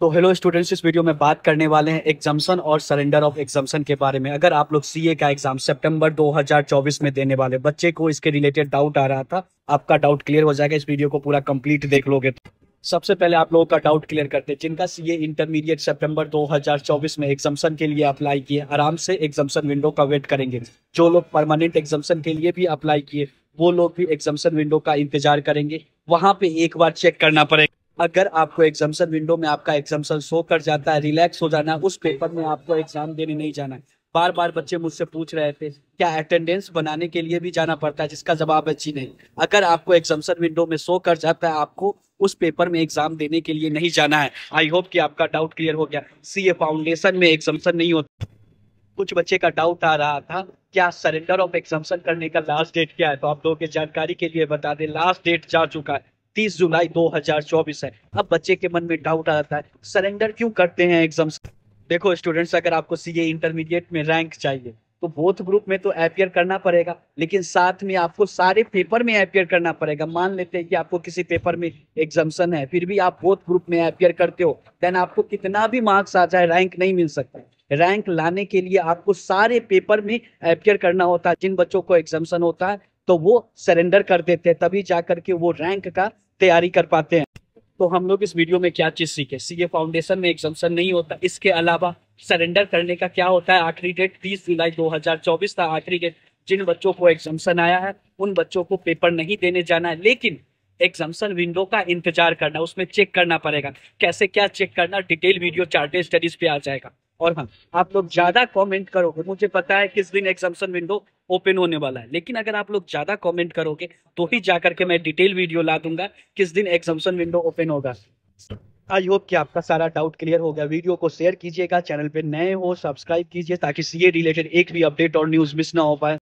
तो hello students इस video में बात करने वाले हैं एग्जाम्सन और सरेंडर ऑफ एग्जाम्सन के बारे में अगर आप लोग सीए का एग्जाम सितंबर 2024 में देने वाले बच्चे को इसके रिलेटेड डाउट आ रहा था आपका डाउट क्लियर हो जाएगा इस वीडियो को पूरा कंप्लीट देख लोगे तो सबसे पहले आप लोगों का डाउट क्लियर करते हैं जिनका सीए इंटरमीडिएट सितंबर 2024 में एग्जाम्सन के लिए अप्लाई किए आराम से एग्जाम्सन विंडो का वेट करेंगे जो लोग परमानेंट एग्जाम्सन के लिए भी अप्लाई किए वो लोग भी एग्जाम्सन विंडो का इंतजार करेंगे वहां पे एक बार चेक करना पड़ेगा अगर आपको एग्जाम्सन विंडो में आपका एग्जाम्सन शो कर जाता है रिलैक्स हो जाना उस पेपर में आपको एग्जाम देने नहीं जाना है बार बार बच्चे मुझसे पूछ रहे थे क्या अटेंडेंस बनाने के लिए भी जाना पड़ता है जिसका जवाब है जी नहीं अगर आपको एग्जाम्सन विंडो में शो कर जाता है आपको उस पेपर में एग्जाम देने के लिए नहीं जाना है आई होप कि आपका डाउट क्लियर हो गया सी ए फाउंडेशन में एग्जाम्सन नहीं होता कुछ बच्चे का डाउट आ रहा था क्या सरेंडर ऑफ एग्जाम्सन करने का लास्ट डेट क्या है तो आप लोगों की जानकारी के लिए बता दें लास्ट डेट जा चुका है 30 जुलाई 2024 है अब बच्चे के मन में डाउट आ जाता है सरेंडर क्यों करते हैं एग्जाम्स देखो स्टूडेंट्स अगर आपको सीए इंटरमीडिएट में रैंक चाहिए तो बोथ ग्रुप में तो अपियर करना पड़ेगा लेकिन साथ में आपको सारे पेपर में अपियर करना पड़ेगा मान लेते हैं कि आपको किसी पेपर में एग्जामेशन है फिर भी आप बोथ ग्रुप में अपियर करते हो देन आपको कितना भी मार्क्स आ जाए रैंक नहीं मिल सकता रैंक लाने के लिए आपको सारे पेपर में अपियर करना होता है जिन बच्चों को एग्जामेशन होता है तो वो सरेंडर कर देते हैं तभी जा करके वो रैंक का तैयारी कर पाते हैं तो हम लोग इस वीडियो में क्या चीज सीखे सीए फाउंडेशन में एग्जामेशन नहीं होता इसके अलावा सरेंडर करने का क्या होता है आखिरी डेट तीस जुलाई चौबीस था आखिरी डेट जिन बच्चों को एग्जामेशन आया है उन बच्चों को पेपर नहीं देने जाना है लेकिन एग्जामेशन विंडो का इंतजार करना उसमें चेक करना पड़ेगा कैसे क्या चेक करना डिटेल वीडियो चार्टेड स्टडीज पे आ जाएगा और हाँ आप लोग ज़्यादा कमेंट करोगे मुझे पता है किस दिन एग्जाम्सन विंडो ओपन होने वाला है लेकिन अगर आप लोग ज़्यादा कमेंट करोगे तो ही जा करके मैं डिटेल वीडियो ला दूंगा किस दिन एग्जाम्सन विंडो ओपन होगा आई होप कि आपका सारा डाउट क्लियर हो गया वीडियो को शेयर कीजिएगा चैनल पे नए हो सब्सक्राइब कीजिए ताकि सीए रिलेटेड एक भी अपडेट और न्यूज़ मिस ना हो पाए